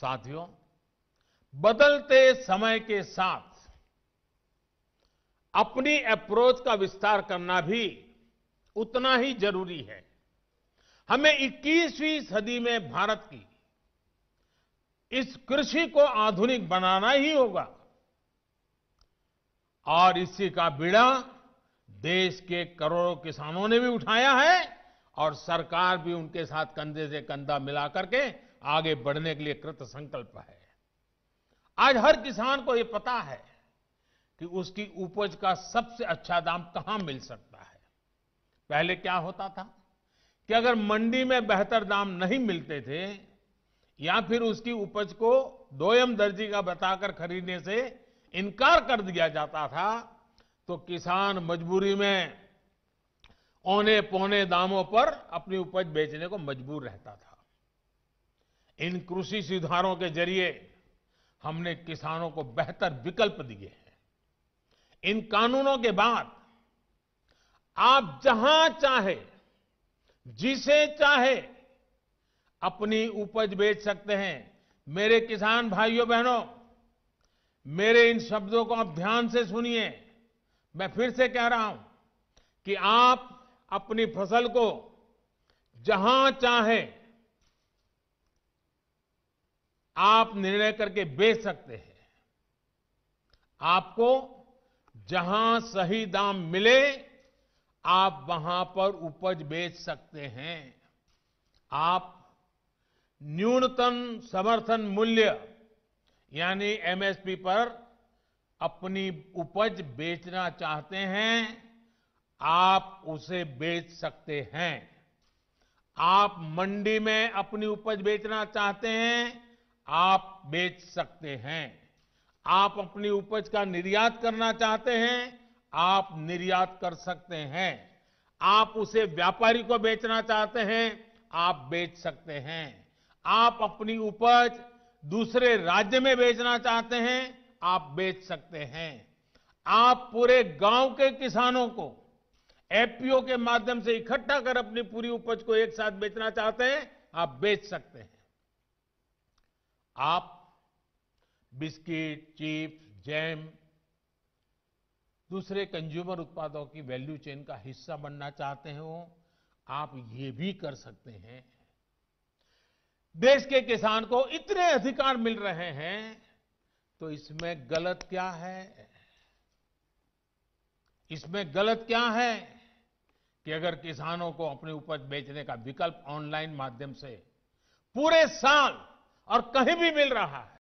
साथियों बदलते समय के साथ अपनी अप्रोच का विस्तार करना भी उतना ही जरूरी है हमें 21वीं सदी में भारत की इस कृषि को आधुनिक बनाना ही होगा और इसी का बीड़ा देश के करोड़ों किसानों ने भी उठाया है और सरकार भी उनके साथ कंधे से कंधा मिलाकर के आगे बढ़ने के लिए कृत संकल्प है आज हर किसान को यह पता है कि उसकी उपज का सबसे अच्छा दाम कहां मिल सकता है पहले क्या होता था कि अगर मंडी में बेहतर दाम नहीं मिलते थे या फिर उसकी उपज को दोयम दर्जी का बताकर खरीदने से इनकार कर दिया जाता था तो किसान मजबूरी में औने पौने दामों पर अपनी उपज बेचने को मजबूर रहता था इन कृषि सुधारों के जरिए हमने किसानों को बेहतर विकल्प दिए हैं इन कानूनों के बाद आप जहां चाहे जिसे चाहे अपनी उपज बेच सकते हैं मेरे किसान भाइयों बहनों मेरे इन शब्दों को आप ध्यान से सुनिए मैं फिर से कह रहा हूं कि आप अपनी फसल को जहां चाहे आप निर्णय करके बेच सकते हैं आपको जहां सही दाम मिले आप वहां पर उपज बेच सकते हैं आप न्यूनतम समर्थन मूल्य यानी एमएसपी पर अपनी उपज बेचना चाहते हैं आप उसे बेच सकते हैं आप मंडी में अपनी उपज बेचना चाहते हैं आप बेच सकते हैं आप अपनी उपज का निर्यात करना चाहते हैं आप निर्यात कर सकते हैं आप उसे व्यापारी को बेचना चाहते हैं आप बेच सकते हैं आप अपनी उपज दूसरे राज्य में बेचना चाहते हैं आप बेच सकते हैं आप पूरे गांव के किसानों को एफपीओ के माध्यम से इकट्ठा कर अपनी पूरी उपज को एक साथ बेचना चाहते हैं आप बेच सकते हैं आप बिस्किट चिप्स जैम दूसरे कंज्यूमर उत्पादों की वैल्यू चेन का हिस्सा बनना चाहते हो आप ये भी कर सकते हैं देश के किसान को इतने अधिकार मिल रहे हैं तो इसमें गलत क्या है इसमें गलत क्या है कि अगर किसानों को अपनी उपज बेचने का विकल्प ऑनलाइन माध्यम से पूरे साल और कहीं भी मिल रहा है